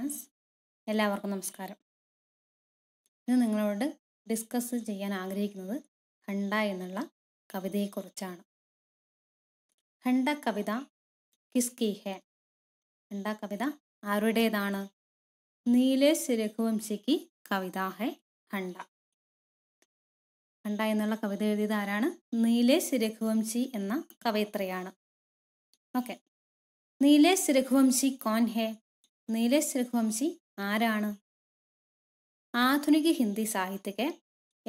friends എല്ലാവർക്കും നമസ്കാരം ഇന്ന് നിങ്ങളോട് ഡിസ്കസ് ചെയ്യാൻ ആഗ്രഹിക്കുന്നത് ഹണ്ട എന്നുള്ള കവിതയെക്കുറിച്ചാണ് ഹണ്ട കവിത കിസ്കി ഹേ ഹണ്ട കവിത ആരുടേതാണ് നീലേശ് രഘുവംശിക്ക് കവിത ഹെ ഹണ്ട ഹണ്ട എന്നുള്ള കവിത എഴുതിയത് ആരാണ് നീലേശ് രഘുവംശി എന്ന കവയിത്രിയാണ് ഓക്കെ നീലേശ് രഘുവംശി കോൻ ഹേ നീലേഷ് രഘുവംശി ആരാണ് ആധുനിക ഹിന്ദി സാഹിത്യക്ക്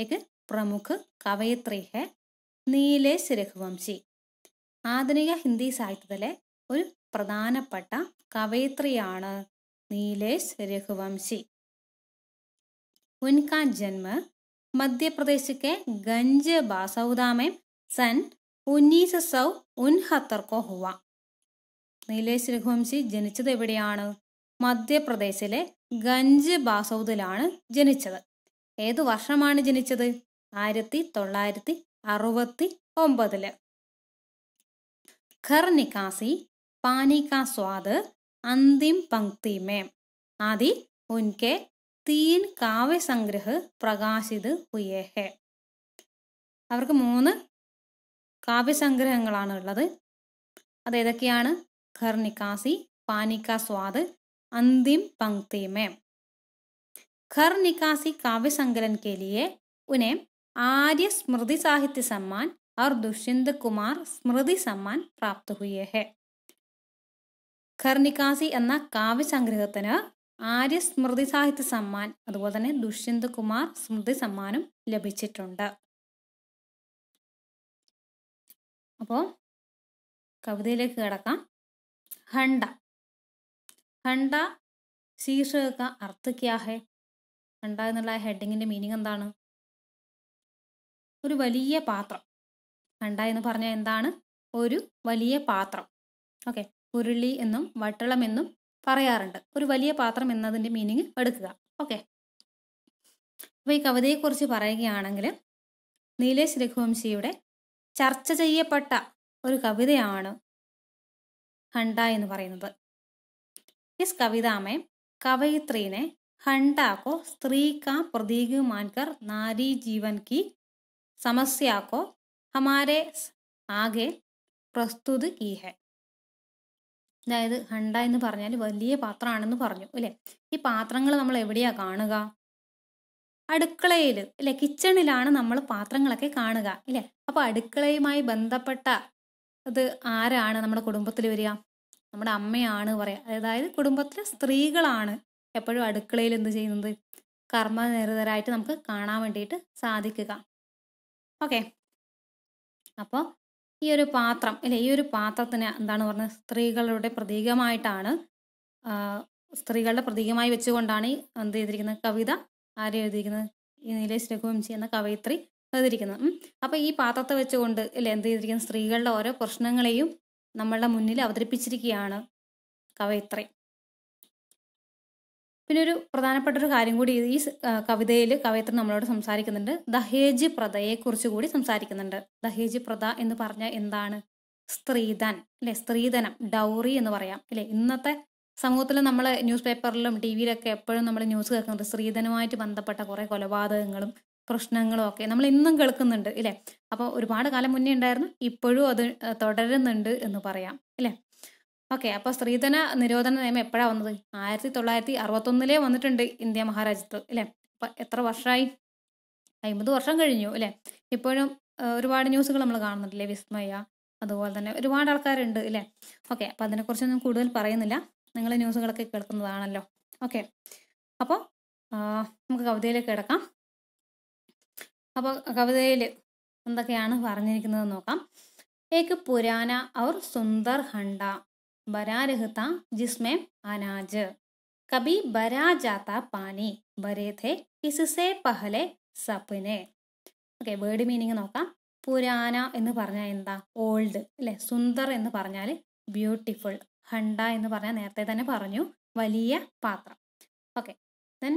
एक പ്രമുഖ കവയത്രി ഹെ നീലേഷ് രഘുവംശി ആധുനിക ഹിന്ദി സാഹിത്യത്തിലെ ഒരു പ്രധാനപ്പെട്ട കവയത്രിയാണ് നീലേഷ് രഘുവംശി ഉൻകാൻ ജന്മ മധ്യപ്രദേശിക്ക് ഗഞ്ച് के സൻ बासौदा ഉന്നീസ് സൗ ഉൻഹത്തർക്കോ ഹുവ നീലേശ് രഘുവംശി ജനിച്ചത് എവിടെയാണ് മധ്യപ്രദേശിലെ ഗഞ്ച് ബാസൗദിലാണ് ജനിച്ചത് ഏതു വർഷമാണ് ജനിച്ചത് ആയിരത്തി തൊള്ളായിരത്തി അറുപത്തി ഒമ്പതില് ഖർ നിക്കാസി സ്വാദ് അന്തിം പങ്ക്തി മേം ആദി ഉൻകെ തീൻ കാവ്യ സംഗ്രഹ് പ്രകാശിത് ഹുയേ അവർക്ക് മൂന്ന് കാവ്യസംഗ്രഹങ്ങളാണ് ഉള്ളത് അതേതൊക്കെയാണ് ഖർ നിക്കാസി പാനിക്ക സ്വാദ് अंतिम पंक्ति में खर निकासी काव्य संकलन के लिए उन्हें आर्य स्मृति साहित्य सम्मान और दुष्यंत कुमार സ്മൃതി സമ്മാൻ പ്രാപ്ത ഹുയേ ഹെ ഖർനിക്കാസി എന്ന കാവ്യ സംഗ്രഹത്തിന് ആര്യ സ്മൃതി സാഹിത്യ സമ്മാൻ അതുപോലെ തന്നെ ദുഷ്യന്ത് കുമാർ സ്മൃതി സമ്മാനം ലഭിച്ചിട്ടുണ്ട് അപ്പോൾ കവിതയിലേക്ക് കിടക്കാം ഹണ്ട കണ്ട ശീർഷക കാ അർത്ഥ ക്യാ ഹെ എന്നുള്ള ഹെഡിങ്ങിന്റെ മീനിങ് എന്താണ് ഒരു വലിയ പാത്രം കണ്ട എന്ന് പറഞ്ഞാൽ എന്താണ് ഒരു വലിയ പാത്രം ഓക്കെ ഉരുളി എന്നും വട്ടളം എന്നും പറയാറുണ്ട് ഒരു വലിയ പാത്രം എന്നതിൻ്റെ മീനിങ് എടുക്കുക ഓക്കെ അപ്പോൾ ഈ കവിതയെക്കുറിച്ച് പറയുകയാണെങ്കിൽ നീലേശ് രഘുവംശിയുടെ ചർച്ച ചെയ്യപ്പെട്ട ഒരു കവിതയാണ് ഹണ്ട എന്ന് പറയുന്നത് इस कविता में कवयित्री ने കാ को स्त्री का प्रतीक मानकर नारी जीवन की समस्या को हमारे ആകെ പ്രസ്തുത ഈ ഹെ അതായത് ഹണ്ട എന്ന് പറഞ്ഞാൽ വലിയ പാത്രമാണെന്ന് പറഞ്ഞു അല്ലെ ഈ പാത്രങ്ങൾ നമ്മൾ എവിടെയാ കാണുക അടുക്കളയിൽ അല്ലെ കിച്ചണിലാണ് നമ്മൾ പാത്രങ്ങളൊക്കെ കാണുക അല്ലെ അപ്പൊ അടുക്കളയുമായി ബന്ധപ്പെട്ട അത് ആരാണ് നമ്മുടെ കുടുംബത്തിൽ വരിക നമ്മുടെ അമ്മയാണ് പറയാം അതായത് കുടുംബത്തിലെ സ്ത്രീകളാണ് എപ്പോഴും അടുക്കളയിൽ എന്ത് ചെയ്യുന്നത് കർമ്മനിരതരായിട്ട് നമുക്ക് കാണാൻ വേണ്ടിയിട്ട് സാധിക്കുക ഓക്കെ അപ്പോൾ ഈ ഒരു പാത്രം അല്ലെ ഈ ഒരു പാത്രത്തിന് എന്താണ് പറഞ്ഞത് സ്ത്രീകളുടെ പ്രതീകമായിട്ടാണ് സ്ത്രീകളുടെ പ്രതീകമായി വെച്ചുകൊണ്ടാണ് ഈ എന്ത് ചെയ്തിരിക്കുന്നത് കവിത ആരും എഴുതിയിരിക്കുന്നത് ഈ നീലേശ് രഘുവംശി എന്ന കവയിത്രി എഴുതിയിരിക്കുന്നത് അപ്പോൾ ഈ പാത്രത്തെ വെച്ചുകൊണ്ട് അല്ലെ എന്ത് ചെയ്തിരിക്കുന്നത് സ്ത്രീകളുടെ ഓരോ പ്രശ്നങ്ങളെയും നമ്മളുടെ മുന്നിൽ അവതരിപ്പിച്ചിരിക്കുകയാണ് കവയിത്രി പിന്നെ ഒരു പ്രധാനപ്പെട്ട ഒരു കാര്യം കൂടി ഈ കവിതയിൽ കവയത്രി നമ്മളോട് സംസാരിക്കുന്നുണ്ട് ദഹേജ് കുറിച്ച് കൂടി സംസാരിക്കുന്നുണ്ട് ദഹേജ് പ്രത എന്ന് പറഞ്ഞാൽ എന്താണ് സ്ത്രീധൻ അല്ലെ സ്ത്രീധനം ഡൗറി എന്ന് പറയാം അല്ലെ ഇന്നത്തെ സമൂഹത്തിൽ നമ്മൾ ന്യൂസ് പേപ്പറിലും ടി വിയിലൊക്കെ എപ്പോഴും നമ്മൾ ന്യൂസ് കേൾക്കുന്നുണ്ട് സ്ത്രീധനവുമായിട്ട് ബന്ധപ്പെട്ട കുറേ കൊലപാതകങ്ങളും പ്രശ്നങ്ങളും ഒക്കെ നമ്മൾ ഇന്നും കേൾക്കുന്നുണ്ട് ഇല്ലേ അപ്പോൾ ഒരുപാട് കാലം മുന്നേ ഉണ്ടായിരുന്നു ഇപ്പോഴും അത് തുടരുന്നുണ്ട് എന്ന് പറയാം ഇല്ലേ ഓക്കെ അപ്പോൾ സ്ത്രീധന നിരോധന നിയമം എപ്പോഴാണ് വന്നത് ആയിരത്തി തൊള്ളായിരത്തി അറുപത്തൊന്നിലേ വന്നിട്ടുണ്ട് ഇന്ത്യ മഹാരാജ്യത്ത് ഇല്ലേ അപ്പം എത്ര വർഷമായി അമ്പത് വർഷം കഴിഞ്ഞു അല്ലേ ഇപ്പോഴും ഒരുപാട് ന്യൂസുകൾ നമ്മൾ കാണുന്നുണ്ടല്ലേ വിസ്മയ അതുപോലെ തന്നെ ഒരുപാട് ആൾക്കാരുണ്ട് ഇല്ലേ ഓക്കെ അപ്പം അതിനെക്കുറിച്ചൊന്നും കൂടുതൽ പറയുന്നില്ല നിങ്ങൾ ന്യൂസുകളൊക്കെ കേൾക്കുന്നതാണല്ലോ ഓക്കെ അപ്പോൾ നമുക്ക് കവിതയിലേക്ക് കിടക്കാം അപ്പോൾ കവിതയിൽ എന്തൊക്കെയാണ് പറഞ്ഞിരിക്കുന്നത് നോക്കാം ഏക്ക് പുരാന അവർ സുന്ദർ ഹണ്ട ബരാരഹ്ത ജിസ്മേ അനാജ് കബി ബരാജാത്ത പാനി ബരേ ഥേ പഹലെ സപ്പിനെ ഓക്കെ വേർഡ് മീനിങ് നോക്കാം പുരാന എന്ന് പറഞ്ഞാൽ എന്താ ഓൾഡ് അല്ലെ സുന്ദർ എന്ന് പറഞ്ഞാൽ ബ്യൂട്ടിഫുൾ ഹണ്ട എന്ന് പറഞ്ഞാൽ നേരത്തെ തന്നെ പറഞ്ഞു വലിയ പാത്രം ഓക്കെ ദെൻ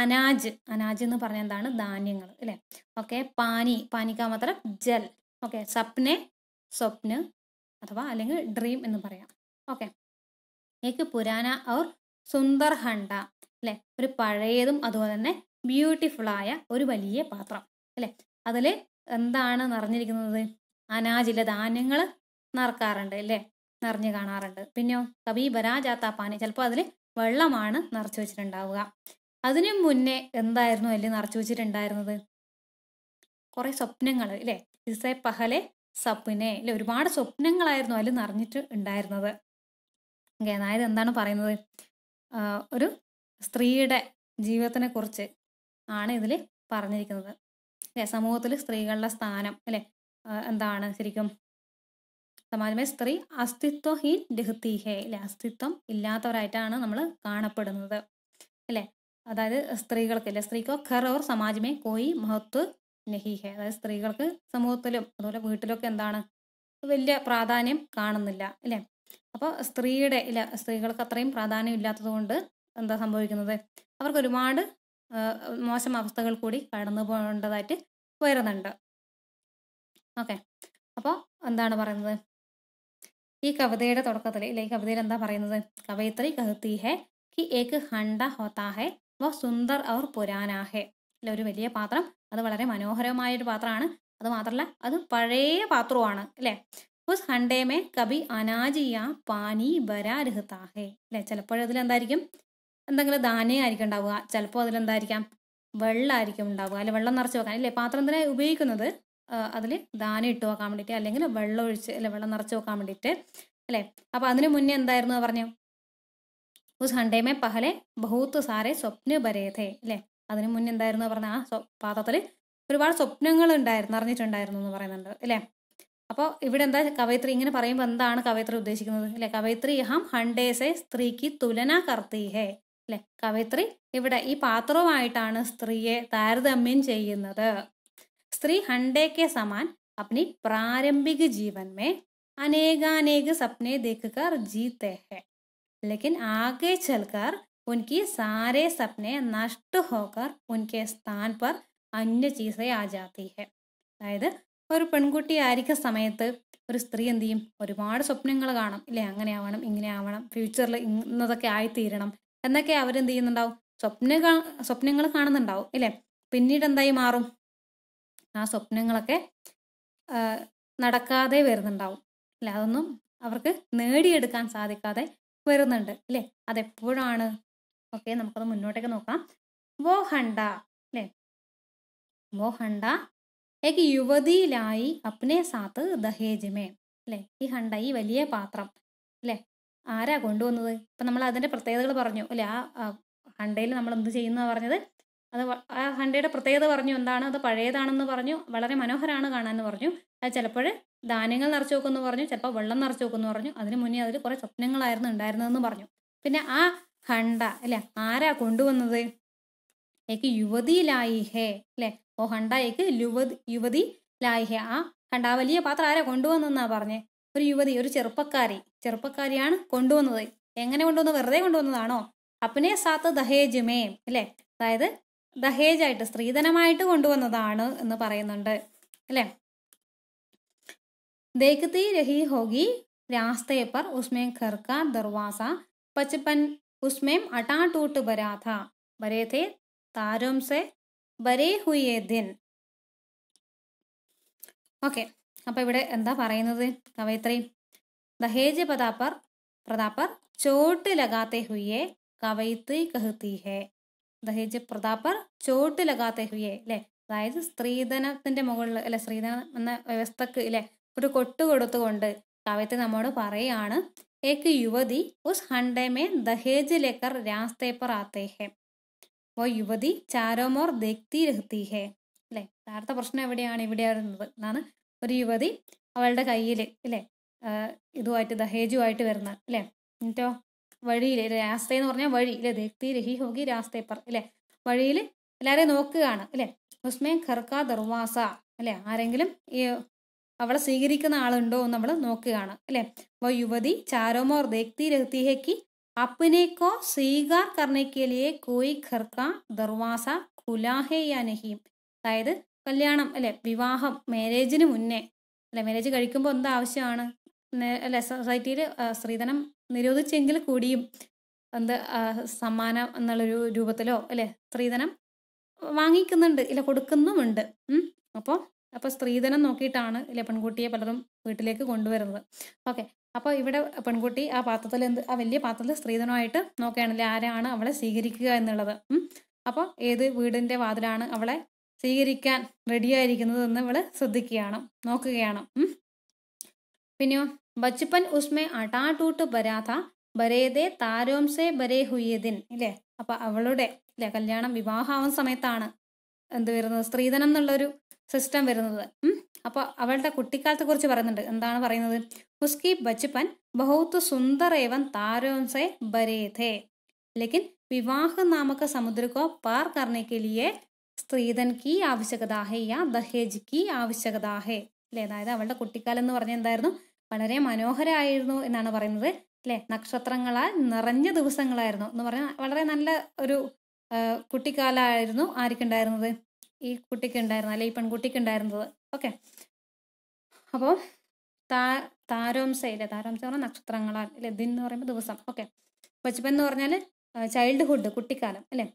അനാജ് അനാജ് എന്ന് പറഞ്ഞ എന്താണ് ധാന്യങ്ങൾ അല്ലെ ഓക്കെ പാനി പാനിക്കാൻ മാത്രം ജൽ ഓക്കെ സപ്നെ സ്വപ്ന അഥവാ അല്ലെങ്കിൽ ഡ്രീം എന്ന് പറയാം ഓക്കെ ഏക്ക് പുരാന ഔർ സുന്ദർഹണ്ട അല്ലെ ഒരു പഴയതും അതുപോലെ തന്നെ ബ്യൂട്ടിഫുൾ ആയ ഒരു വലിയ പാത്രം അല്ലെ അതിൽ എന്താണ് നിറഞ്ഞിരിക്കുന്നത് അനാജിലെ ധാന്യങ്ങൾ നിറക്കാറുണ്ട് അല്ലേ നിറഞ്ഞു കാണാറുണ്ട് പിന്നെയോ കബി ബരാജാത്ത പാനി ചിലപ്പോൾ അതിൽ വെള്ളമാണ് നിറച്ചു വെച്ചിട്ടുണ്ടാവുക അതിനു മുന്നേ എന്തായിരുന്നു അല്ലെ നിറച്ചു വെച്ചിട്ടുണ്ടായിരുന്നത് കുറേ സ്വപ്നങ്ങൾ അല്ലേ ഇസേ പഹലെ സപ്നെ അല്ലെ ഒരുപാട് സ്വപ്നങ്ങളായിരുന്നു അല്ലെ നിറഞ്ഞിട്ട് ഉണ്ടായിരുന്നത് അതായത് എന്താണ് പറയുന്നത് ഒരു സ്ത്രീയുടെ ജീവിതത്തിനെ കുറിച്ച് ആണ് ഇതിൽ പറഞ്ഞിരിക്കുന്നത് അല്ലെ സമൂഹത്തിൽ സ്ത്രീകളുടെ സ്ഥാനം അല്ലെ എന്താണ് ശരിക്കും സമാജമേ സ്ത്രീ അസ്തിത്വഹീൻ ദഹത്തീഹേ അല്ലെ അസ്തിത്വം ഇല്ലാത്തവരായിട്ടാണ് നമ്മൾ കാണപ്പെടുന്നത് അല്ലെ അതായത് സ്ത്രീകൾക്കില്ല സ്ത്രീക്കോ ഖർ ഓർ സമാജമേ കോയി മഹത്വ നഹിഹെ അതായത് സ്ത്രീകൾക്ക് സമൂഹത്തിലും അതുപോലെ വീട്ടിലൊക്കെ എന്താണ് വലിയ പ്രാധാന്യം കാണുന്നില്ല അല്ലേ അപ്പോൾ സ്ത്രീയുടെ ഇല്ല സ്ത്രീകൾക്ക് അത്രയും പ്രാധാന്യം ഇല്ലാത്തത് കൊണ്ട് എന്താ സംഭവിക്കുന്നത് അവർക്ക് ഒരുപാട് മോശം അവസ്ഥകൾ കൂടി കടന്നു പോകേണ്ടതായിട്ട് വരുന്നുണ്ട് ഓക്കെ അപ്പോൾ എന്താണ് പറയുന്നത് ഈ കവിതയുടെ തുടക്കത്തിൽ ഇല്ല ഈ കവിതയിൽ എന്താ പറയുന്നത് കവയിത്രി കഹത്തി ഹെ കി ഏക് ഹണ്ട ഹോത്താഹെ സുന്ദർ ഔർ പുരാനാഹെ അല്ല ഒരു വലിയ പാത്രം അത് വളരെ മനോഹരമായ ഒരു പാത്രമാണ് അത് മാത്രമല്ല അത് പഴയ പാത്രമാണ് അല്ലേ ഉസ് ഹണ്ടേമേ കബി അനാജിയ പാനി ബരാരഹ്താഹേ അല്ലെ ചിലപ്പോൾ അതിലെന്തായിരിക്കും എന്തെങ്കിലും ആയിരിക്കും ഉണ്ടാവുക ചിലപ്പോൾ അതിലെന്തായിരിക്കാം വെള്ളമായിരിക്കും ഉണ്ടാവുക അല്ലെ വെള്ളം നിറച്ച് വെക്കാൻ അല്ലേ പാത്രം തന്നെ ഉപയോഗിക്കുന്നത് അതിൽ ധാന്യം ഇട്ട് വെക്കാൻ വേണ്ടിയിട്ട് അല്ലെങ്കിൽ വെള്ളം ഒഴിച്ച് അല്ലെ വെള്ളം നിറച്ച് വെക്കാൻ വേണ്ടിയിട്ട് അല്ലേ അപ്പോൾ അതിന് മുന്നേ എന്തായിരുന്നു പറഞ്ഞു ഉസ് ഹണ്ടേ മേ പഹലെ ബഹൂത്ത് സാറേ സ്വപ്ന ബരേഥേ അല്ലേ അതിന് മുന്നേ എന്തായിരുന്നു പറഞ്ഞ ആ പാത്രത്തിൽ ഒരുപാട് സ്വപ്നങ്ങൾ ഉണ്ടായിരുന്നു അറിഞ്ഞിട്ടുണ്ടായിരുന്നു എന്ന് പറയുന്നുണ്ട് അല്ലേ അപ്പോൾ ഇവിടെ എന്താ കവയിത്രി ഇങ്ങനെ പറയുമ്പോൾ എന്താണ് കവയിത്രി ഉദ്ദേശിക്കുന്നത് അല്ലേ കവയിത്രി ഹം ഹണ്ടേസെ സ്ത്രീക്ക് തുലന കർത്തീഹേ ഹേ അല്ലേ കവയിത്രി ഇവിടെ ഈ പാത്രവുമായിട്ടാണ് സ്ത്രീയെ താരതമ്യം ചെയ്യുന്നത് സ്ത്രീ ഹണ്ടേക്ക് സമാൻ അപ്നി പ്രാരംഭിക ജീവൻമേ അനേകാനേക സ്വപ്നെ ദേഖുകാർ ജീത്തേഹേ लेकिन आगे चलकर उनकी सारे सपने नष्ट होकर उनके स्थान पर अन्य चीज़ें आ जाती है അതായത് ഒരു പെൺകുട്ടി ആയിരിക്കുന്ന സമയത്ത് ഒരു സ്ത്രീ എന്ത് ചെയ്യും ഒരുപാട് സ്വപ്നങ്ങൾ കാണും ഇല്ലേ അങ്ങനെ ആവണം ഇങ്ങനെ ആവണം ഫ്യൂച്ചറിൽ ഇന്നതൊക്കെ ആയിത്തീരണം എന്നൊക്കെ അവരെന്ത് ചെയ്യുന്നുണ്ടാവും സ്വപ്ന സ്വപ്നങ്ങൾ കാണുന്നുണ്ടാവും ഇല്ലേ പിന്നീട് എന്തായി മാറും ആ സ്വപ്നങ്ങളൊക്കെ നടക്കാതെ വരുന്നുണ്ടാവും അല്ല അതൊന്നും അവർക്ക് നേടിയെടുക്കാൻ സാധിക്കാതെ വരുന്നുണ്ട് അല്ലേ അതെപ്പോഴാണ് ഓക്കെ നമുക്കത് മുന്നോട്ടേക്ക് നോക്കാം വോ ഹണ്ട അല്ലേ വോ ഹണ്ട ഏക യുവതിയിലായി അപ്നെ സാത്ത് ദഹേജമേ അല്ലേ ഈ ഹണ്ട ഈ വലിയ പാത്രം അല്ലേ ആരാ കൊണ്ടുവന്നത് ഇപ്പം നമ്മൾ അതിൻ്റെ പ്രത്യേകതകൾ പറഞ്ഞു അല്ലെ ആ ഹണ്ടയിൽ നമ്മൾ എന്ത് ചെയ്യുന്ന പറഞ്ഞത് അത് ആ ഹണ്ടയുടെ പ്രത്യേകത പറഞ്ഞു എന്താണ് അത് പഴയതാണെന്ന് പറഞ്ഞു വളരെ മനോഹരമാണ് കാണാമെന്ന് പറഞ്ഞു അത് ചിലപ്പോൾ ധാന്യങ്ങൾ നിറച്ചു വെക്കുമെന്ന് പറഞ്ഞു ചിലപ്പോൾ വെള്ളം നിറച്ചു വെക്കുമെന്ന് പറഞ്ഞു അതിന് മുന്നേ അതിൽ കുറേ സ്വപ്നങ്ങളായിരുന്നു ഉണ്ടായിരുന്നതെന്ന് പറഞ്ഞു പിന്നെ ആ ഹണ്ട അല്ലെ ആരാ കൊണ്ടുവന്നത് ഏക്ക് യുവതി ലായിഹേ അല്ലെ ഓ ഹണ്ട ഏക്ക് യുവതി യുവതി ലായിഹേ ആ ഹണ്ട വലിയ പാത്രം ആരാ കൊണ്ടുവന്നെന്നാ പറഞ്ഞേ ഒരു യുവതി ഒരു ചെറുപ്പക്കാരി ചെറുപ്പക്കാരിയാണ് കൊണ്ടുവന്നത് എങ്ങനെ കൊണ്ടുവന്ന് വെറുതെ കൊണ്ടുവന്നതാണോ അപ്പനെ സാത്ത് ദഹേജുമേ അല്ലെ അതായത് ദഹേജായിട്ട് സ്ത്രീധനമായിട്ട് കൊണ്ടുവന്നതാണ് എന്ന് പറയുന്നുണ്ട് അല്ലെ ദേഖത്തി രഹി ഹോഗി രാസ്തയെ പർ ഉസ്മേം ഖർക്ക ദർവാസ പച്ചപ്പൻ ഉസ്മേം അട്ടാ ടൂട്ട് टूट भरा था भरे थे तारों ഹുയേ ദിൻ ഓക്കെ അപ്പൊ ഇവിടെ എന്താ പറയുന്നത് കവയത്രി ദഹേജ് പതാപ്പർ പ്രതാപ്പർ ചോട്ട് ലഗാത്തെ ഹുയേ കവയിത്രി കഹുത്തി ഹേ ദഹേജ് പ്രതാപ്പർ ചോട്ട് ലഗാത്തെ ഹുയേ അല്ലെ അതായത് സ്ത്രീധനത്തിന്റെ മുകളിൽ അല്ലെ സ്ത്രീധനം എന്ന വ്യവസ്ഥക്ക് അല്ലേ ഒരു കൊട്ട് കൊടുത്തുകൊണ്ട് കവിത നമ്മോട് പറയുകയാണ് ഏക്ക് യുവതി ഉസ് ഹണ്ടേമേ ദഹേജ് ലേക്കർ രാസ്തേ പർ ആത്തേ ഓ യുവതി ചാരോമോർ ദക്തി രഹത്തി അല്ലെ യഥാർത്ഥ പ്രശ്നം എവിടെയാണ് വരുന്നത് എന്നാണ് ഒരു യുവതി അവളുടെ കയ്യിൽ അല്ലേ ഇതുമായിട്ട് ദഹേജുമായിട്ട് വരുന്ന അല്ലേ എന്നിട്ടോ വഴിയിൽ രാസ്ത എന്ന് പറഞ്ഞാൽ വഴി അല്ലെ ദക്തി രഹി ഹോഗി രാസ്തേ അല്ലെ വഴിയിൽ എല്ലാവരെയും നോക്കുകയാണ് അല്ലേ ഉസ്മേ ഖർക്ക ദർവാസ അല്ലെ ആരെങ്കിലും ഈ അവളെ സ്വീകരിക്കുന്ന ആളുണ്ടോ എന്ന് നമ്മൾ നോക്കുകയാണ് അല്ലേ അപ്പോൾ യുവതി ചാരോമോർ ദേക്തി രഹത്തിഹയ്ക്ക് അപ്പനേക്കോ സ്വീകാർ കർണയ്ക്കലിയെ കോയി ഖർക്ക ദർവാസ കുലാഹേയാനഹിയും അതായത് കല്യാണം അല്ലെ വിവാഹം മാരേജിന് മുന്നേ അല്ലെ മാരേജ് കഴിക്കുമ്പോൾ എന്താ ആവശ്യമാണ് അല്ലെ സൊസൈറ്റിയിൽ സ്ത്രീധനം നിരോധിച്ചെങ്കിൽ കൂടിയും എന്ത് സമ്മാനം എന്നുള്ളൊരു രൂപത്തിലോ അല്ലെ സ്ത്രീധനം വാങ്ങിക്കുന്നുണ്ട് ഇല്ല കൊടുക്കുന്നുമുണ്ട് അപ്പോൾ അപ്പോൾ സ്ത്രീധനം നോക്കിയിട്ടാണ് അല്ലെ പെൺകുട്ടിയെ പലരും വീട്ടിലേക്ക് കൊണ്ടുവരുന്നത് ഓക്കെ അപ്പോൾ ഇവിടെ പെൺകുട്ടി ആ പാത്രത്തിൽ എന്ത് ആ വലിയ പാത്രത്തിൽ സ്ത്രീധനമായിട്ട് നോക്കുകയാണ് അല്ലെ ആരാണ് അവളെ സ്വീകരിക്കുക എന്നുള്ളത് അപ്പോൾ ഏത് വീടിൻ്റെ വാതിലാണ് അവളെ സ്വീകരിക്കാൻ റെഡിയായിരിക്കുന്നത് എന്ന് ഇവള് ശ്രദ്ധിക്കുകയാണ് നോക്കുകയാണ് പിന്നെയോ ബച്ചപ്പൻ ഉസ്മെ അടാട്ടൂട്ട് ബരാത ബരേതേ താരോംസേ ബരേ ഹുയദിൻ ഇല്ലേ അപ്പൊ അവളുടെ അല്ലെ കല്യാണം വിവാഹാവുന്ന സമയത്താണ് എന്ത് വരുന്നത് സ്ത്രീധനം എന്നുള്ളൊരു സിസ്റ്റം വരുന്നത് അപ്പോൾ അവളുടെ കുട്ടിക്കാലത്തെക്കുറിച്ച് പറയുന്നുണ്ട് എന്താണ് പറയുന്നത് ഉസ്കി ബച്ചുപ്പൻ ബഹുത്ത് സുന്ദരേവൻ ഏവൻ താരോൻസെ ബരേഥേ ലേക്കിൻ വിവാഹ നാമക സമുദ്രക്കോ പാർ കർണിക്കലിയെ സ്ത്രീധൻ കി ആവശ്യകതാഹേ യാ ദഹേജ് കി ആവശ്യകതാഹേ അല്ലെ അതായത് അവളുടെ കുട്ടിക്കാലം എന്ന് പറഞ്ഞ എന്തായിരുന്നു വളരെ മനോഹരമായിരുന്നു എന്നാണ് പറയുന്നത് അല്ലെ നക്ഷത്രങ്ങളാൽ നിറഞ്ഞ ദിവസങ്ങളായിരുന്നു എന്ന് പറഞ്ഞാൽ വളരെ നല്ല ഒരു കുട്ടിക്കാലമായിരുന്നു ആർക്കുണ്ടായിരുന്നത് ഈ കുട്ടിക്ക് ഉണ്ടായിരുന്നത് അല്ലെ ഈ പെൺകുട്ടിക്ക് ഉണ്ടായിരുന്നത് ഓക്കെ അപ്പോൾ താ താരോംസയിലെ താരോംസ പറഞ്ഞാൽ നക്ഷത്രങ്ങളാൽ അല്ലെ ദിൻ എന്ന് പറയുമ്പോൾ ദിവസം ഓക്കെ ബച്പൻ എന്ന് പറഞ്ഞാൽ ചൈൽഡ്ഹുഡ് കുട്ടിക്കാലം അല്ലേ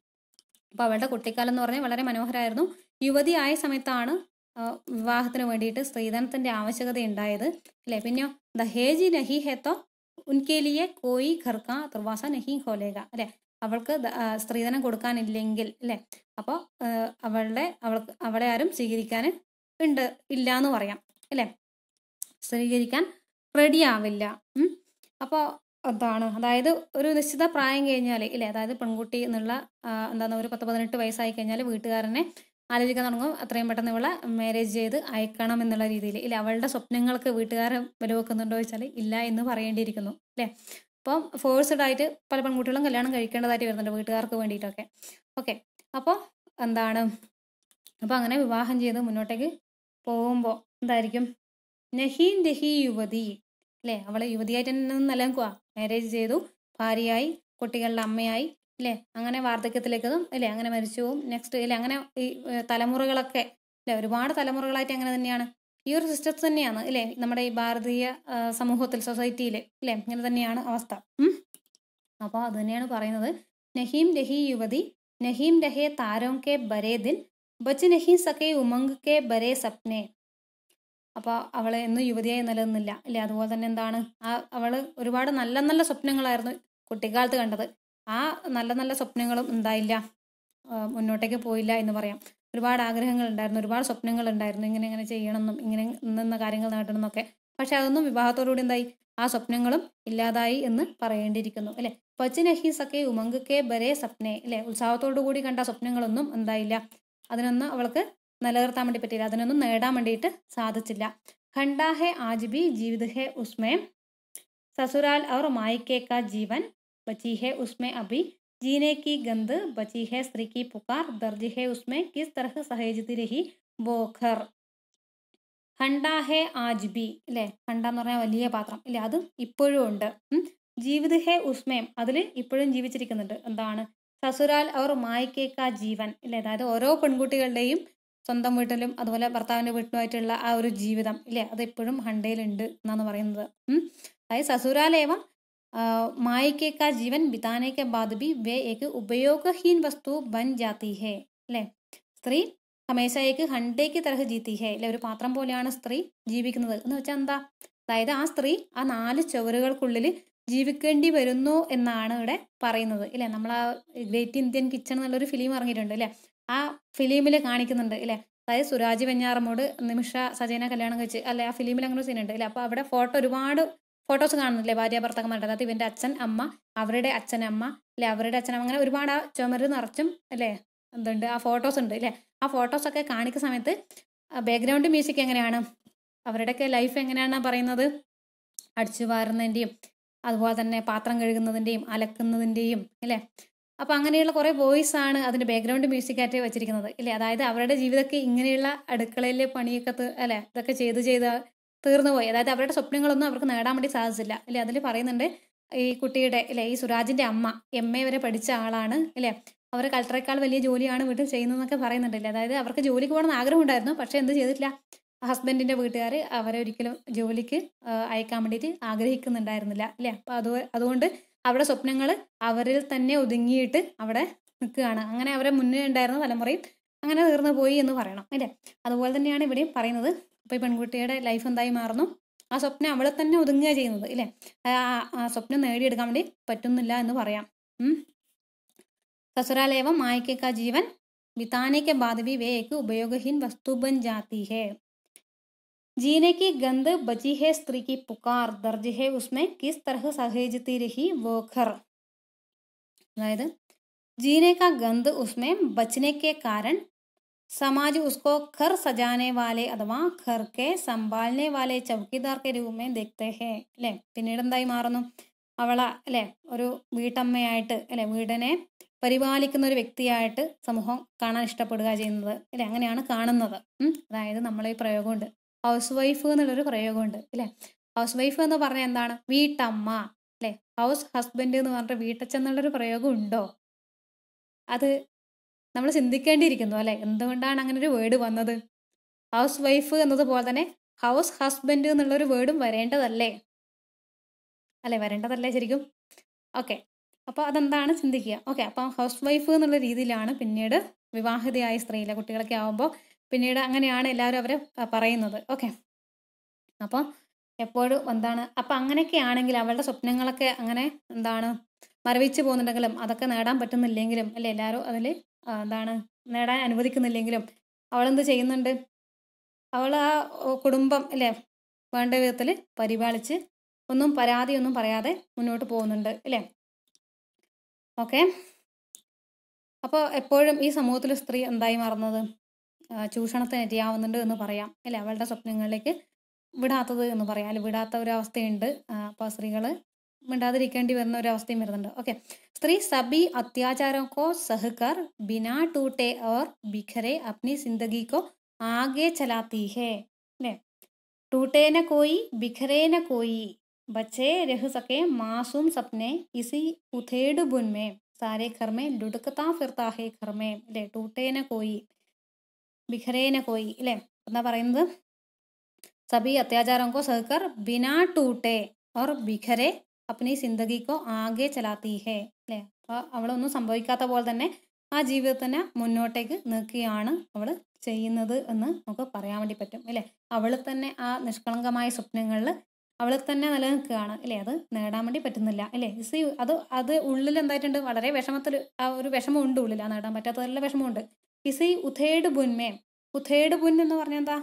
അപ്പോൾ അവളുടെ കുട്ടിക്കാലം എന്ന് പറഞ്ഞാൽ വളരെ മനോഹരമായിരുന്നു യുവതിയായ സമയത്താണ് വിവാഹത്തിന് വേണ്ടിയിട്ട് സ്ത്രീധനത്തിന്റെ ആവശ്യകത ഉണ്ടായത് അല്ലേ പിന്നെയോ ദഹേജി നഹി ഹെത്തോ ഉൻകേലിയെ കോയി ഖർക്ക തുർവാസ നഹി ഹോലേക അല്ലെ അവൾക്ക് സ്ത്രീധനം കൊടുക്കാനില്ലെങ്കിൽ അല്ലെ അപ്പോൾ അവളുടെ അവൾക്ക് അവളെ ആരും സ്വീകരിക്കാൻ ഉണ്ട് ഇല്ല എന്ന് പറയാം അല്ലെ സ്വീകരിക്കാൻ റെഡി ആവില്ല അപ്പോൾ അതാണ് അതായത് ഒരു നിശ്ചിത പ്രായം കഴിഞ്ഞാൽ ഇല്ലേ അതായത് പെൺകുട്ടി എന്നുള്ള എന്താണ് ഒരു പത്ത് പതിനെട്ട് വയസ്സായി കഴിഞ്ഞാൽ വീട്ടുകാരനെ ആലോചിക്കാൻ തുടങ്ങും അത്രയും പെട്ടെന്ന് ഇവളെ മാരേജ് ചെയ്ത് അയക്കണം എന്നുള്ള രീതിയിൽ ഇല്ല അവളുടെ സ്വപ്നങ്ങൾക്ക് വീട്ടുകാരെ വില വെക്കുന്നുണ്ടോ ചോദിച്ചാൽ ഇല്ല എന്ന് പറയേണ്ടിയിരിക്കുന്നു അല്ലേ ഫോഴ്സ്ഡ് ആയിട്ട് പല പെൺകുട്ടികളും കല്യാണം കഴിക്കേണ്ടതായിട്ട് വരുന്നുണ്ട് വീട്ടുകാർക്ക് വേണ്ടിയിട്ടൊക്കെ ഓക്കെ അപ്പോൾ എന്താണ് അപ്പോൾ അങ്ങനെ വിവാഹം ചെയ്ത് മുന്നോട്ടേക്ക് പോകുമ്പോൾ എന്തായിരിക്കും നഹീൻ ദഹി യുവതി അല്ലേ അവളെ യുവതിയായിട്ട് തന്നെ നിലനിൽക്കുക മാരേജ് ചെയ്തു ഭാര്യയായി കുട്ടികളുടെ അമ്മയായി അല്ലേ അങ്ങനെ വാർദ്ധക്യത്തിലേക്കതും അല്ലേ അങ്ങനെ മരിച്ചു നെക്സ്റ്റ് അല്ലേ അങ്ങനെ ഈ തലമുറകളൊക്കെ അല്ലേ ഒരുപാട് തലമുറകളായിട്ട് അങ്ങനെ തന്നെയാണ് ഈ ഒരു സിസ്റ്റത്തിൽ തന്നെയാണ് അല്ലേ നമ്മുടെ ഈ ഭാരതീയ സമൂഹത്തിൽ സൊസൈറ്റിയിൽ അല്ലേ ഇങ്ങനെ തന്നെയാണ് അവസ്ഥ അപ്പോൾ അത് തന്നെയാണ് പറയുന്നത് നഹീം രഹി യുവതി നഹീം രഹേ താരോം കെ ബരേ ദിൻ ബച്ച് നഹീം സഖേ ഉമങ് കെ ബരേ സപ്നെ അപ്പോൾ അവളെ എന്നും യുവതിയായി നിലനിന്നില്ല അല്ലേ അതുപോലെ തന്നെ എന്താണ് ആ അവൾ ഒരുപാട് നല്ല നല്ല സ്വപ്നങ്ങളായിരുന്നു കുട്ടിക്കാലത്ത് കണ്ടത് ആ നല്ല നല്ല സ്വപ്നങ്ങളും എന്തായില്ല മുന്നോട്ടേക്ക് പോയില്ല എന്ന് പറയാം ഒരുപാട് ആഗ്രഹങ്ങൾ ഉണ്ടായിരുന്നു ഒരുപാട് സ്വപ്നങ്ങൾ ഉണ്ടായിരുന്നു ഇങ്ങനെ ഇങ്ങനെ ചെയ്യണമെന്നും ഇങ്ങനെ നിന്ന കാര്യങ്ങൾ നേടണമെന്നൊക്കെ പക്ഷെ അതൊന്നും വിവാഹത്തോടുകൂടി എന്തായി ആ സ്വപ്നങ്ങളും ഇല്ലാതായി എന്ന് പറയേണ്ടിയിരിക്കുന്നു അല്ലെ പച്ചനഹി സക്കെ ഉമങ്കക്കെ ബരേ സ്വപ്നെ അല്ലെ ഉത്സാഹത്തോടു കൂടി കണ്ട സ്വപ്നങ്ങളൊന്നും എന്തായില്ല അതിനൊന്നും അവൾക്ക് നിലനിർത്താൻ വേണ്ടി പറ്റിയില്ല അതിനൊന്നും നേടാൻ വേണ്ടിയിട്ട് സാധിച്ചില്ല ഖണ്ടാഹെ ആജിബി ജീവിത് ഹെ ഉസ്മേ സസുരാൽ അവർ മായിക്കേക്ക ജീവൻ ബച്ചി ഹെ ഉസ്മേ അബി जीने की गंद बची है स्त्री की पुकार दर्ज है उसमें किस तरह സഹേജിതി രഹി ബോഖർ ഹണ്ട ഹെ ആജ് ബി അല്ലേ ഹണ്ട എന്ന് പറഞ്ഞാൽ വലിയ പാത്രം ഇല്ലേ അത് ഇപ്പോഴും ഉണ്ട് ജീവിത് ഹെ ഉസ്മേം അതിൽ ഇപ്പോഴും ജീവിച്ചിരിക്കുന്നുണ്ട് എന്താണ് സസുരാൽ അവർ മായ്ക്കേക്ക ജീവൻ ഇല്ലേ അതായത് ഓരോ പെൺകുട്ടികളുടെയും സ്വന്തം വീട്ടിലും അതുപോലെ ഭർത്താവിൻ്റെ വീട്ടിലുമായിട്ടുള്ള ആ ഒരു ജീവിതം ഇല്ലേ അത് ഇപ്പോഴും ഹണ്ടയിലുണ്ട് എന്നാണ് പറയുന്നത് അതായത് സസുരാലേവം मायके കാ ജീവൻ बिताने के बाद भी वे एक उपयोगहीन वस्तु बन जाती है അല്ലേ സ്ത്രീ ഹമേശയ്ക്ക് ഹണ്ടേക്ക് തരഹ് ജീത്തി ഹേ അല്ലെ ഒരു പാത്രം പോലെയാണ് സ്ത്രീ ജീവിക്കുന്നത് എന്ന് വെച്ചാൽ എന്താ അതായത് ആ സ്ത്രീ ആ നാല് ചുവരുകൾക്കുള്ളിൽ ജീവിക്കേണ്ടി വരുന്നു എന്നാണ് ഇവിടെ പറയുന്നത് ഇല്ലേ നമ്മൾ ആ ഗ്രേറ്റ് ഇന്ത്യൻ കിച്ചൺ എന്നുള്ളൊരു ഫിലിം ഇറങ്ങിയിട്ടുണ്ട് അല്ലേ ആ ഫിലിമിൽ കാണിക്കുന്നുണ്ട് ഇല്ലേ അതായത് സുരാജ് വെഞ്ഞാറമോട് നിമിഷ സജന കല്യാണം കഴിച്ച് അല്ലെ ആ ഫിലിമിൽ അങ്ങനെ ഒരു സീനുണ്ട് അല്ലേ അപ്പോൾ അവിടെ ഫോട്ടോ ഒരുപാട് ഫോട്ടോസ് കാണുന്നില്ലേ ഭാര്യ ഭർത്താക്കന്മാരുടെ അതായത് ഇവന്റെ അച്ഛൻ അമ്മ അവരുടെ അച്ഛനമ്മ അല്ലെ അവരുടെ അച്ഛനമ്മ അങ്ങനെ ഒരുപാട് ആ ചുമര് നിറച്ചും അല്ലേ എന്തുണ്ട് ആ ഫോട്ടോസ് ഉണ്ട് അല്ലേ ആ ഫോട്ടോസ് ഒക്കെ കാണിക്കുന്ന സമയത്ത് ബാക്ക്ഗ്രൗണ്ട് മ്യൂസിക് എങ്ങനെയാണ് അവരുടെയൊക്കെ ലൈഫ് എങ്ങനെയാണ് പറയുന്നത് അടിച്ചു വാരുന്നതിൻ്റെയും അതുപോലെ തന്നെ പാത്രം കഴുകുന്നതിൻ്റെയും അലക്കുന്നതിൻ്റെയും അല്ലേ അപ്പോൾ അങ്ങനെയുള്ള കുറേ വോയിസ് ആണ് അതിൻ്റെ ബാക്ക്ഗ്രൗണ്ട് മ്യൂസിക് ആയിട്ട് വെച്ചിരിക്കുന്നത് ഇല്ലേ അതായത് അവരുടെ ജീവിതമൊക്കെ ഇങ്ങനെയുള്ള അടുക്കളയിലെ പണിയൊക്കെ അല്ലേ ഇതൊക്കെ ചെയ്ത് ചെയ്ത് തീർന്നുപോയി അതായത് അവരുടെ സ്വപ്നങ്ങളൊന്നും അവർക്ക് നേടാൻ വേണ്ടി സാധിച്ചില്ല അല്ലെ അതിൽ പറയുന്നുണ്ട് ഈ കുട്ടിയുടെ അല്ലെ ഈ സുരാജിന്റെ അമ്മ എം എ വരെ പഠിച്ച ആളാണ് അല്ലെ അവർ കളക്ടറേക്കാൾ വലിയ ജോലിയാണ് വീട്ടിൽ ചെയ്യുന്നതെന്നൊക്കെ പറയുന്നുണ്ടല്ലേ അതായത് അവർക്ക് ജോലിക്ക് പോകണമെന്ന് ആഗ്രഹം ഉണ്ടായിരുന്നു പക്ഷെ എന്ത് ചെയ്തിട്ടില്ല ഹസ്ബൻഡിന്റെ വീട്ടുകാർ അവരെ ഒരിക്കലും ജോലിക്ക് അയക്കാൻ വേണ്ടിയിട്ട് ആഗ്രഹിക്കുന്നുണ്ടായിരുന്നില്ല അല്ലേ അപ്പോൾ അത് അതുകൊണ്ട് അവരുടെ സ്വപ്നങ്ങൾ അവരിൽ തന്നെ ഒതുങ്ങിയിട്ട് അവിടെ നിൽക്കുകയാണ് അങ്ങനെ അവരെ മുന്നേ ഉണ്ടായിരുന്ന തലമുറയും അങ്ങനെ തീർന്നു പോയി എന്ന് പറയണം അല്ലേ അതുപോലെ തന്നെയാണ് ഇവിടെയും പറയുന്നത് അപ്പോൾ ഈ പെൺകുട്ടിയുടെ ലൈഫ് എന്തായി മാറുന്നു ആ സ്വപ്നം അവളെ തന്നെ ഒതുങ്ങുക ചെയ്യുന്നത് ഇല്ലേ ആ സ്വപ്നം നേടിയെടുക്കാൻ വേണ്ടി പറ്റുന്നില്ല എന്ന് പറയാം സസുരാലേവം മായക്കേക്ക ജീവൻ വിതാനേക്ക് ബാധവി വേക്ക് ഉപയോഗഹീൻ വസ്തുബൻ ജാതി ഹേ जीने की गंध बची है स्त्री की ദർജ് ഹേ ഉസ്മേ കിസ് തർഹ് സഹേജിത്തിരഹി വോഖർ അതായത് ജീനേക്ക ഗന്ധ് ഉസ്മേ ബച്ചിനേക്കെ കാരൻ समाज उसको घर सजाने वाले അഥവാ ഖർക്കെ സമ്പാലിനെ വാലെ ചൗക്കിദാർ കെ രൂപമേ ദക്തേ ഹേ അല്ലെ പിന്നീട് എന്തായി മാറുന്നു അവള അല്ലെ ഒരു വീട്ടമ്മയായിട്ട് അല്ലെ വീടിനെ പരിപാലിക്കുന്ന ഒരു വ്യക്തിയായിട്ട് സമൂഹം കാണാൻ ഇഷ്ടപ്പെടുക ചെയ്യുന്നത് അല്ലെ അങ്ങനെയാണ് കാണുന്നത് അതായത് നമ്മളെ ഈ പ്രയോഗമുണ്ട് ഹൗസ് വൈഫ് എന്നുള്ളൊരു പ്രയോഗമുണ്ട് അല്ലെ ഹൗസ് വൈഫ് എന്ന് പറഞ്ഞാൽ എന്താണ് വീട്ടമ്മ അല്ലെ ഹൗസ് ഹസ്ബൻഡ് എന്ന് പറഞ്ഞിട്ട് വീട്ടച്ഛൻ എന്നുള്ളൊരു പ്രയോഗം ഉണ്ടോ അത് നമ്മൾ ചിന്തിക്കേണ്ടിയിരിക്കുന്നു അല്ലേ എന്തുകൊണ്ടാണ് അങ്ങനെ ഒരു വേർഡ് വന്നത് ഹൗസ് വൈഫ് എന്നതുപോലെ തന്നെ ഹൗസ് ഹസ്ബൻഡ് എന്നുള്ളൊരു വേർഡും വരേണ്ടതല്ലേ അല്ലേ വരേണ്ടതല്ലേ ശരിക്കും ഓക്കെ അപ്പോൾ അതെന്താണ് ചിന്തിക്കുക ഓക്കെ അപ്പോൾ ഹൗസ് വൈഫ് എന്നുള്ള രീതിയിലാണ് പിന്നീട് വിവാഹിതയായ സ്ത്രീയിലെ കുട്ടികളൊക്കെ ആവുമ്പോൾ പിന്നീട് അങ്ങനെയാണ് എല്ലാവരും അവരെ പറയുന്നത് ഓക്കെ അപ്പോൾ എപ്പോഴും എന്താണ് അപ്പം അങ്ങനെയൊക്കെ ആണെങ്കിൽ അവളുടെ സ്വപ്നങ്ങളൊക്കെ അങ്ങനെ എന്താണ് മരവിച്ച് പോകുന്നുണ്ടെങ്കിലും അതൊക്കെ നേടാൻ പറ്റുന്നില്ലെങ്കിലും അല്ലെ എല്ലാവരും അതിൽ എന്താണ് നേടാൻ അനുവദിക്കുന്നില്ലെങ്കിലും അവളെന്ത് ചെയ്യുന്നുണ്ട് അവൾ ആ കുടുംബം അല്ലേ വേണ്ട വിധത്തിൽ പരിപാലിച്ച് ഒന്നും പരാതിയൊന്നും പറയാതെ മുന്നോട്ട് പോകുന്നുണ്ട് അല്ലേ ഓക്കെ അപ്പോൾ എപ്പോഴും ഈ സമൂഹത്തിൽ സ്ത്രീ എന്തായി മാറുന്നത് ചൂഷണത്തിന് ഇരയാവുന്നുണ്ട് എന്ന് പറയാം അല്ലേ അവളുടെ സ്വപ്നങ്ങളിലേക്ക് വിടാത്തത് എന്ന് പറയാം അല്ലെ വിടാത്ത ഒരവസ്ഥയുണ്ട് അപ്പോൾ സ്ത്രീകൾ മിണ്ടാതിരിക്കേണ്ടി വരുന്ന ഒരു അവസ്ഥയും വരുന്നുണ്ട് ഓക്കെ സ്ത്രീ സബി അത്യാചാരക്കോ സഹകർ ബിനാ ടൂട്ടെ ഓർ ബിഖരെ അപ്നി സിന്ദഗിക്കോ ആകെ ചലാത്തി ഹേ അല്ലേ टूटे न कोई बिखरे न कोई बच्चे रह सके मासूम सपने इसी उथेड़ बुन में सारे घर में लुढ़कता फिरता है घर में അല്ലേ ടൂട്ടേന കോയി ബിഖരേന കോയി അല്ലേ എന്നാ പറയുന്നത് സബി അത്യാചാരം കോ സഹകർ ബിനാ ടൂട്ടെ ഓർ ബിഖരെ अपनी സിന്ദഗി കോ ആകെ ചലാത്തി ഹേ അല്ലേ അപ്പോൾ അവളൊന്നും സംഭവിക്കാത്ത പോലെ തന്നെ ആ ജീവിതത്തിനെ മുന്നോട്ടേക്ക് നീക്കുകയാണ് അവൾ ചെയ്യുന്നത് എന്ന് നമുക്ക് പറയാൻ വേണ്ടി പറ്റും അല്ലേ അവൾ തന്നെ ആ നിഷ്കളങ്കമായ സ്വപ്നങ്ങളിൽ അവൾ തന്നെ നിലനിൽക്കുകയാണ് അല്ലേ അത് നേടാൻ വേണ്ടി പറ്റുന്നില്ല അല്ലേ സി അത് അത് ഉള്ളിൽ എന്തായിട്ടുണ്ട് വളരെ വിഷമത്തിൽ ആ ഒരു ഉണ്ട് ഉള്ളിൽ ആ നേടാൻ പറ്റാത്തതല്ല വിഷമമുണ്ട് ഇസി ഉഥേഡ് പുന്മേ ഉഥേഡ് പുൻ എന്ന് പറഞ്ഞാൽ എന്താ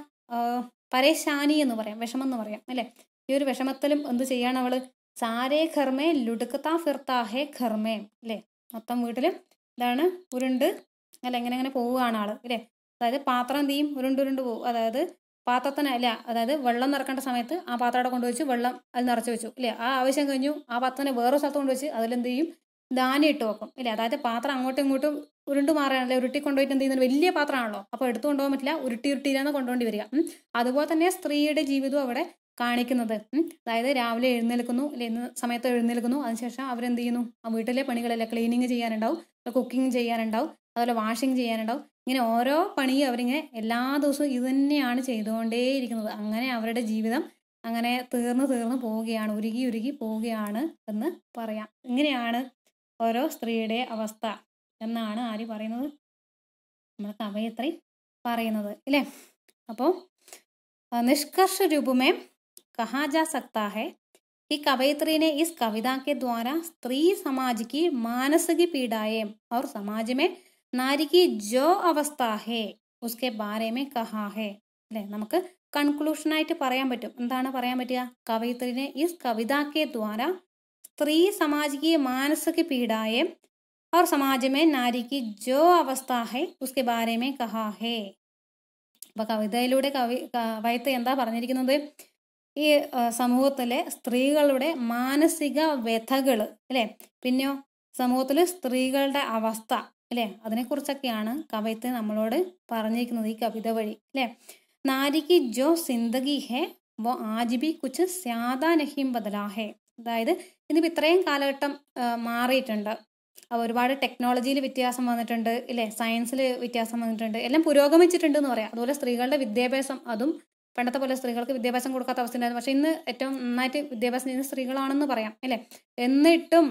പരേശാനി എന്ന് പറയാം വിഷമം എന്ന് പറയാം അല്ലേ ഈ ഒരു വിഷമത്തിലും എന്ത് ചെയ്യാണ് അവള് സാരേ ഖർമേ ലുടുക്കത്താ ഫിർത്താഹേ ഖർമേ അല്ലേ മൊത്തം വീട്ടിൽ ഇതാണ് ഉരുണ്ട് അല്ല എങ്ങനെ എങ്ങനെ പോവുകയാണ് ആള് അല്ലേ അതായത് പാത്രം തീയും ഉരുണ്ട് പോകും അതായത് പാത്രത്തിന് അല്ല അതായത് വെള്ളം നിറക്കേണ്ട സമയത്ത് ആ പാത്രം അവിടെ കൊണ്ടുവച്ച് വെള്ളം അത് നിറച്ച് വെച്ചു അല്ലേ ആ ആവശ്യം കഴിഞ്ഞു ആ പാത്രത്തിനെ വേറെ സ്ഥലത്ത് കൊണ്ടുവച്ച് അതിലെന്ത് ചെയ്യും ധാന്യം ഇട്ട് വെക്കും ഇല്ലേ അതായത് പാത്രം അങ്ങോട്ടും ഇങ്ങോട്ടും ഉരുണ്ട് മാറാനല്ലേ ഉരുട്ടി കൊണ്ടുപോയിട്ട് എന്ത് ചെയ്യുന്നത് വലിയ പാത്രമാണല്ലോ അപ്പോൾ എടുത്തു കൊണ്ടുപോകാൻ പറ്റില്ല ഉരുട്ടി ഉരുട്ടിയിലാണ് കൊണ്ടുപോകേണ്ടി വരിക അതുപോലെ തന്നെ സ്ത്രീയുടെ ജീവിതം അവിടെ കാണിക്കുന്നത് അതായത് രാവിലെ എഴുന്നേൽക്കുന്നു ഇന്ന് സമയത്ത് എഴുന്നേൽക്കുന്നു അതിനുശേഷം അവരെന്ത് ചെയ്യുന്നു ആ വീട്ടിലെ പണികളല്ല ക്ലീനിങ് ചെയ്യാനുണ്ടാവും കുക്കിംഗ് ചെയ്യാനുണ്ടാവും അതുപോലെ വാഷിംഗ് ചെയ്യാനുണ്ടാവും ഇങ്ങനെ ഓരോ പണിയും അവരിങ്ങനെ എല്ലാ ദിവസവും ഇത് തന്നെയാണ് ചെയ്തുകൊണ്ടേയിരിക്കുന്നത് അങ്ങനെ അവരുടെ ജീവിതം അങ്ങനെ തീർന്നു തീർന്നു പോവുകയാണ് ഉരുകി ഉരുകി പോവുകയാണ് എന്ന് പറയാം ഇങ്ങനെയാണ് ഓരോ സ്ത്രീയുടെ അവസ്ഥ എന്നാണ് ആര് പറയുന്നത് നമ്മുടെ കവയത്രി പറയുന്നത് ഇല്ലേ അപ്പോൾ നിഷ്കർഷ രൂപമേ कहा जा सकता है कि कवयित्री ने इस कविता के द्वारा स्त्री समाज की मानस की पीड़ाएं और समाज में നാരി ജോ അവസ്ഥ ഹേ ഉസ്കെ ബാരേമേ കഹാ ഹേ അല്ലേ നമുക്ക് കൺക്ലൂഷനായിട്ട് പറയാൻ പറ്റും എന്താണ് പറയാൻ പറ്റുക കവയിത്രിനെ ഈ കവിതാക്കെ ദ്വാര സ്ത്രീ സമാജ് കി മാനസിക പീഡായെ और समाज में नारी की जो अवस्था है उसके बारे में कहा है അപ്പോൾ കവിതയിലൂടെ കവി കവയത്ത് എന്താ പറഞ്ഞിരിക്കുന്നത് ഈ സമൂഹത്തിലെ സ്ത്രീകളുടെ മാനസിക വ്യഥകൾ അല്ലെ പിന്നെയോ സമൂഹത്തിൽ സ്ത്രീകളുടെ അവസ്ഥ അല്ലേ അതിനെക്കുറിച്ചൊക്കെയാണ് കവയത്ത് നമ്മളോട് പറഞ്ഞിരിക്കുന്നത് ഈ കവിത വഴി അല്ലെ നാരിക്ക് ജോ സിന്ദഗി ഹേ വോ ആജിബി കുച്ച് സ്യാദാനഹിം നഹീം ബദലാഹേ അതായത് ഇന്നിപ്പോ ഇത്രയും കാലഘട്ടം മാറിയിട്ടുണ്ട് ഒരുപാട് ടെക്നോളജിയിൽ വ്യത്യാസം വന്നിട്ടുണ്ട് ഇല്ലേ സയൻസിൽ വ്യത്യാസം വന്നിട്ടുണ്ട് എല്ലാം പുരോഗമിച്ചിട്ടുണ്ട് എന്ന് പറയാം അതുപോലെ സ്ത്രീകളുടെ വിദ്യാഭ്യാസം അതും പണ്ടത്തെ പോലെ സ്ത്രീകൾക്ക് വിദ്യാഭ്യാസം കൊടുക്കാത്ത അവസ്ഥ ഉണ്ടായിരുന്നു പക്ഷെ ഇന്ന് ഏറ്റവും നന്നായിട്ട് വിദ്യാഭ്യാസം ചെയ്യുന്ന സ്ത്രീകളാണെന്ന് പറയാം അല്ലേ എന്നിട്ടും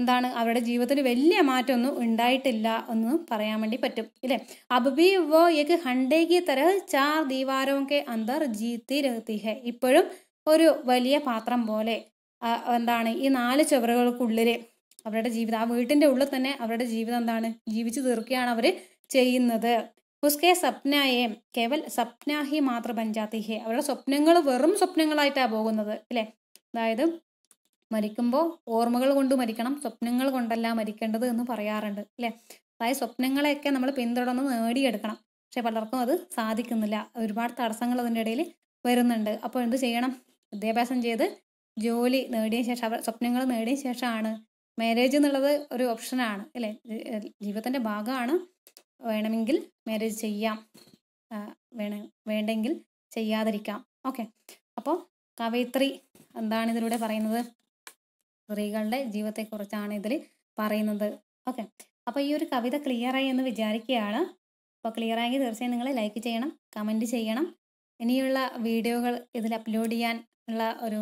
എന്താണ് അവരുടെ ജീവിതത്തിൽ വലിയ മാറ്റമൊന്നും ഉണ്ടായിട്ടില്ല എന്ന് പറയാൻ വേണ്ടി പറ്റും ഇല്ലേ അബി വോ എക്ക് ഹണ്ടേക്ക് തര ചാർ ദീവാരവും കെ അന്തർ ജീത്തി രഹത്തി ഹെ ഇപ്പോഴും ഒരു വലിയ പാത്രം പോലെ എന്താണ് ഈ നാല് ചുവറുകൾക്കുള്ളിൽ അവരുടെ ജീവിതം ആ വീട്ടിൻ്റെ ഉള്ളിൽ തന്നെ അവരുടെ ജീവിതം എന്താണ് ജീവിച്ചു തീർക്കുകയാണ് അവർ ചെയ്യുന്നത് ഉസ്കെ സ്വപ്നയെ കേവൽ സ്വപ്നാഹി മാത്ര പഞ്ചാത്തി ഹെ അവരുടെ സ്വപ്നങ്ങൾ വെറും സ്വപ്നങ്ങളായിട്ടാണ് പോകുന്നത് അല്ലേ അതായത് മരിക്കുമ്പോൾ ഓർമ്മകൾ കൊണ്ട് മരിക്കണം സ്വപ്നങ്ങൾ കൊണ്ടല്ല മരിക്കേണ്ടത് എന്ന് പറയാറുണ്ട് അല്ലേ അതായത് സ്വപ്നങ്ങളെയൊക്കെ നമ്മൾ പിന്തുടർന്ന് നേടിയെടുക്കണം പക്ഷെ പലർക്കും അത് സാധിക്കുന്നില്ല ഒരുപാട് തടസ്സങ്ങൾ അതിൻ്റെ ഇടയിൽ വരുന്നുണ്ട് അപ്പോൾ എന്ത് ചെയ്യണം വിദ്യാഭ്യാസം ചെയ്ത് ജോലി നേടിയ ശേഷം അവർ സ്വപ്നങ്ങൾ നേടിയ ശേഷമാണ് മാരേജ് എന്നുള്ളത് ഒരു ഓപ്ഷനാണ് അല്ലേ ജീവിതത്തിൻ്റെ ഭാഗമാണ് വേണമെങ്കിൽ മാരേജ് ചെയ്യാം വേണ വേണ്ടെങ്കിൽ ചെയ്യാതിരിക്കാം ഓക്കെ അപ്പോൾ കവയിത്രി എന്താണ് ഇതിലൂടെ പറയുന്നത് സ്ത്രീകളുടെ ജീവിതത്തെക്കുറിച്ചാണ് ഇതിൽ പറയുന്നത് ഓക്കെ അപ്പോൾ ഈ ഒരു കവിത ക്ലിയറായി എന്ന് വിചാരിക്കുകയാണ് അപ്പോൾ ക്ലിയറായി തീർച്ചയായും നിങ്ങൾ ലൈക്ക് ചെയ്യണം കമൻറ്റ് ചെയ്യണം ഇനിയുള്ള വീഡിയോകൾ ഇതിൽ അപ്ലോഡ് ചെയ്യാൻ ഉള്ള ഒരു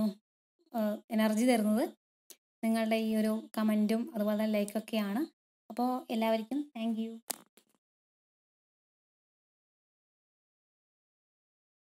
എനർജി തരുന്നത് നിങ്ങളുടെ ഈ ഒരു കമൻറ്റും അതുപോലെ തന്നെ ലൈക്കൊക്കെയാണ് അപ്പോൾ എല്ലാവർക്കും താങ്ക്